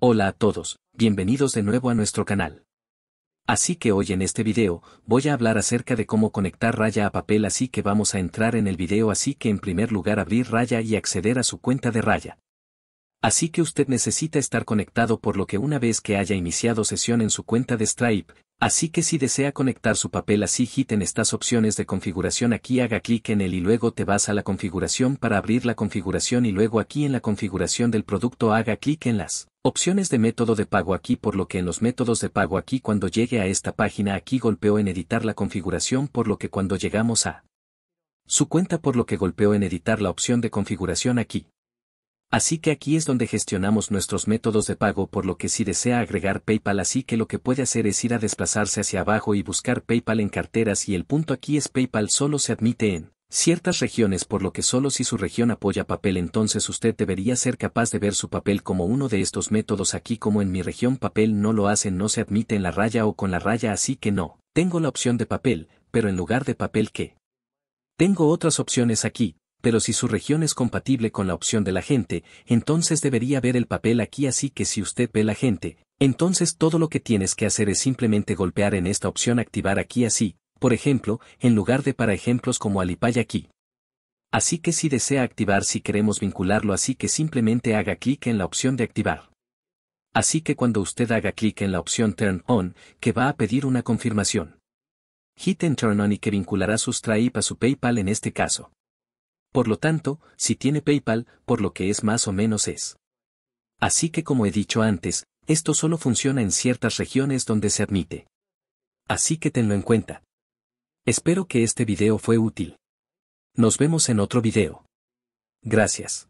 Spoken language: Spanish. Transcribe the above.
Hola a todos, bienvenidos de nuevo a nuestro canal. Así que hoy en este video, voy a hablar acerca de cómo conectar Raya a papel así que vamos a entrar en el video así que en primer lugar abrir Raya y acceder a su cuenta de Raya. Así que usted necesita estar conectado por lo que una vez que haya iniciado sesión en su cuenta de Stripe, así que si desea conectar su papel así hit en estas opciones de configuración aquí haga clic en él y luego te vas a la configuración para abrir la configuración y luego aquí en la configuración del producto haga clic en las Opciones de método de pago aquí por lo que en los métodos de pago aquí cuando llegue a esta página aquí golpeó en editar la configuración por lo que cuando llegamos a su cuenta por lo que golpeó en editar la opción de configuración aquí. Así que aquí es donde gestionamos nuestros métodos de pago por lo que si desea agregar PayPal así que lo que puede hacer es ir a desplazarse hacia abajo y buscar PayPal en carteras y el punto aquí es PayPal solo se admite en ciertas regiones por lo que solo si su región apoya papel entonces usted debería ser capaz de ver su papel como uno de estos métodos aquí como en mi región papel no lo hacen no se admite en la raya o con la raya así que no, tengo la opción de papel, pero en lugar de papel que. Tengo otras opciones aquí, pero si su región es compatible con la opción de la gente, entonces debería ver el papel aquí así que si usted ve la gente, entonces todo lo que tienes que hacer es simplemente golpear en esta opción activar aquí así, por ejemplo, en lugar de para ejemplos como Alipay aquí. Así que si desea activar si queremos vincularlo así que simplemente haga clic en la opción de activar. Así que cuando usted haga clic en la opción Turn On, que va a pedir una confirmación. Hit en Turn On y que vinculará su Stripe a su PayPal en este caso. Por lo tanto, si tiene PayPal, por lo que es más o menos es. Así que como he dicho antes, esto solo funciona en ciertas regiones donde se admite. Así que tenlo en cuenta. Espero que este video fue útil. Nos vemos en otro video. Gracias.